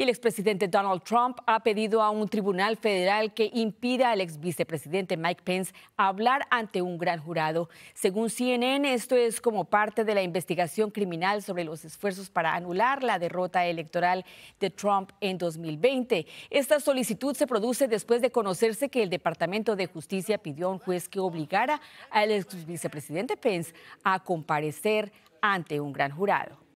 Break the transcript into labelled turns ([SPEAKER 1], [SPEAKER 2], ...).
[SPEAKER 1] Y el expresidente Donald Trump ha pedido a un tribunal federal que impida al exvicepresidente Mike Pence hablar ante un gran jurado. Según CNN, esto es como parte de la investigación criminal sobre los esfuerzos para anular la derrota electoral de Trump en 2020. Esta solicitud se produce después de conocerse que el Departamento de Justicia pidió a un juez que obligara al exvicepresidente Pence a comparecer ante un gran jurado.